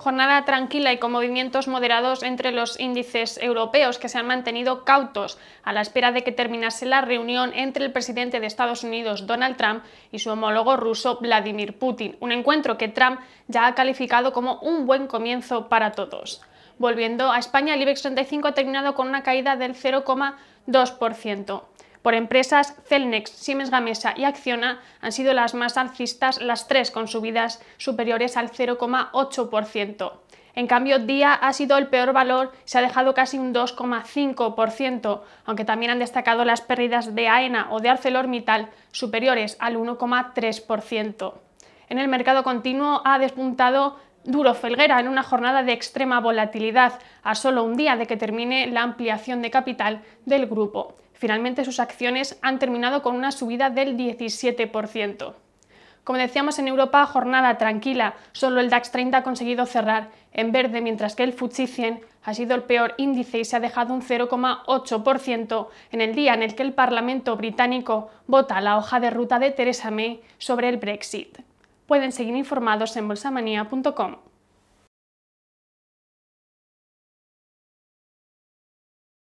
jornada tranquila y con movimientos moderados entre los índices europeos que se han mantenido cautos a la espera de que terminase la reunión entre el presidente de Estados Unidos Donald Trump y su homólogo ruso Vladimir Putin, un encuentro que Trump ya ha calificado como un buen comienzo para todos. Volviendo a España, el IBEX 35 ha terminado con una caída del 0,2% por empresas Celnex, Siemens Gamesa y Acciona han sido las más alcistas, las tres con subidas superiores al 0,8%. En cambio, Día ha sido el peor valor, se ha dejado casi un 2,5%, aunque también han destacado las pérdidas de AENA o de ArcelorMittal superiores al 1,3%. En el mercado continuo ha despuntado Duro Felguera en una jornada de extrema volatilidad, a solo un día de que termine la ampliación de capital del grupo. Finalmente sus acciones han terminado con una subida del 17%. Como decíamos en Europa, jornada tranquila, solo el DAX 30 ha conseguido cerrar en verde, mientras que el FTSE 100 ha sido el peor índice y se ha dejado un 0,8% en el día en el que el Parlamento británico vota la hoja de ruta de Theresa May sobre el Brexit. Pueden seguir informados en bolsamanía.com.